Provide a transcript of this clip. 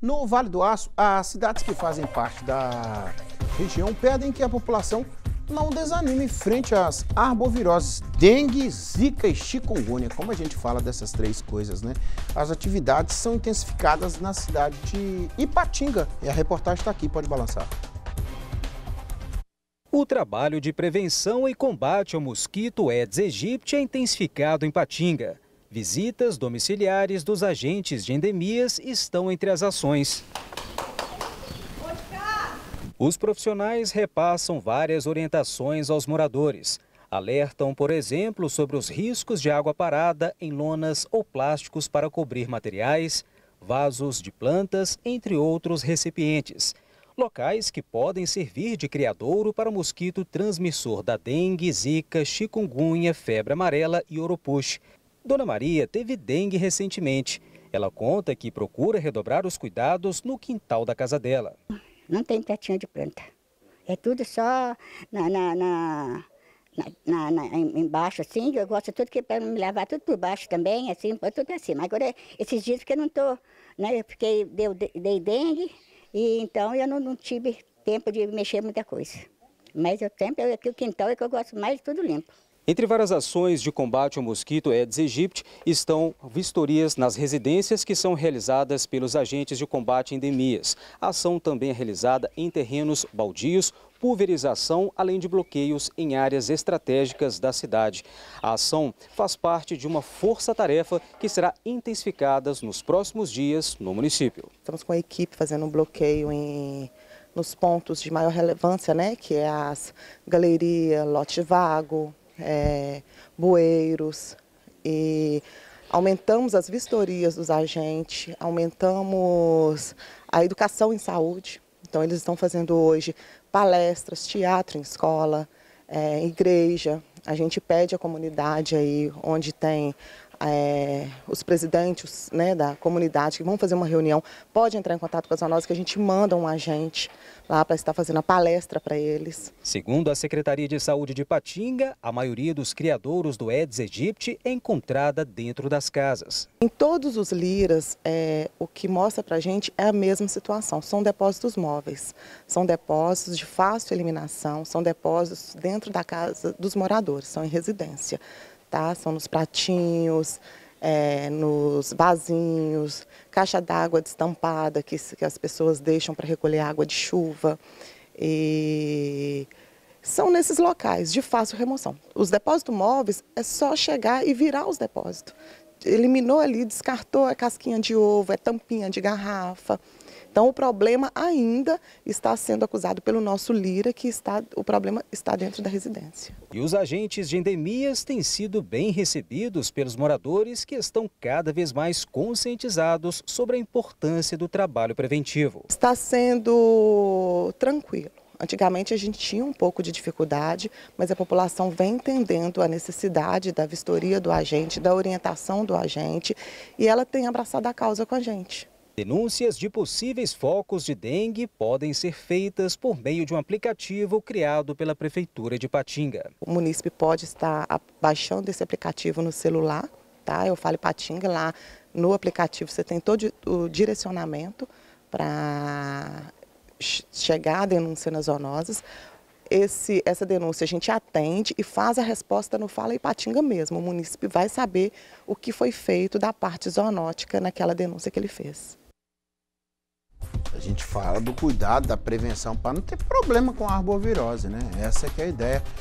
No Vale do Aço, as cidades que fazem parte da região pedem que a população não desanime frente às arboviroses dengue, zika e chikungunya. Como a gente fala dessas três coisas, né? As atividades são intensificadas na cidade de Ipatinga. E a reportagem está aqui, pode balançar. O trabalho de prevenção e combate ao mosquito Aedes aegypti é intensificado em Patinga. Visitas domiciliares dos agentes de endemias estão entre as ações. Os profissionais repassam várias orientações aos moradores. Alertam, por exemplo, sobre os riscos de água parada em lonas ou plásticos para cobrir materiais, vasos de plantas, entre outros recipientes. Locais que podem servir de criadouro para o mosquito transmissor da dengue, zika, chikungunya, febre amarela e oropuxe. Dona Maria teve dengue recentemente. Ela conta que procura redobrar os cuidados no quintal da casa dela. Não tem tetinho de planta. É tudo só na, na, na, na embaixo, assim. Eu gosto tudo que é para me lavar tudo por baixo também, assim, tudo assim. Mas agora, esses dias que eu não estou, né, eu fiquei, deu, dei dengue, e então eu não, não tive tempo de mexer muita coisa. Mas tempo é que o quintal é que eu gosto mais de tudo limpo. Entre várias ações de combate ao mosquito Aedes aegypti estão vistorias nas residências que são realizadas pelos agentes de combate a endemias. A ação também é realizada em terrenos baldios, pulverização, além de bloqueios em áreas estratégicas da cidade. A ação faz parte de uma força-tarefa que será intensificada nos próximos dias no município. Estamos com a equipe fazendo um bloqueio em nos pontos de maior relevância, né, que é as galeria, lote vago, é, bueiros e aumentamos as vistorias dos agentes, aumentamos a educação em saúde. Então, eles estão fazendo hoje palestras, teatro em escola, é, igreja. A gente pede à comunidade aí, onde tem é, os presidentes né, da comunidade que vão fazer uma reunião, pode entrar em contato com as nós que a gente manda um agente lá para estar fazendo a palestra para eles. Segundo a Secretaria de Saúde de Patinga, a maioria dos criadouros do Aedes aegypti é encontrada dentro das casas. Em todos os liras, é, o que mostra para a gente é a mesma situação. São depósitos móveis, são depósitos de fácil eliminação, são depósitos dentro da casa dos moradores, são em residência tá? São nos pratinhos, é, nos vasinhos, caixa d'água destampada que, que as pessoas deixam para recolher água de chuva. E são nesses locais de fácil remoção. Os depósitos móveis é só chegar e virar os depósitos. Eliminou ali, descartou a casquinha de ovo, é tampinha de garrafa. Então o problema ainda está sendo acusado pelo nosso Lira, que está, o problema está dentro da residência. E os agentes de endemias têm sido bem recebidos pelos moradores que estão cada vez mais conscientizados sobre a importância do trabalho preventivo. Está sendo tranquilo. Antigamente a gente tinha um pouco de dificuldade, mas a população vem entendendo a necessidade da vistoria do agente, da orientação do agente, e ela tem abraçado a causa com a gente. Denúncias de possíveis focos de dengue podem ser feitas por meio de um aplicativo criado pela Prefeitura de Patinga. O munícipe pode estar baixando esse aplicativo no celular, tá? Eu falo Patinga, lá no aplicativo você tem todo o direcionamento para chegar a denúncia nas zoonoses. Esse, essa denúncia a gente atende e faz a resposta no Fala Ipatinga mesmo. O município vai saber o que foi feito da parte zoonótica naquela denúncia que ele fez gente fala do cuidado, da prevenção para não ter problema com a arbovirose, né? Essa é a ideia.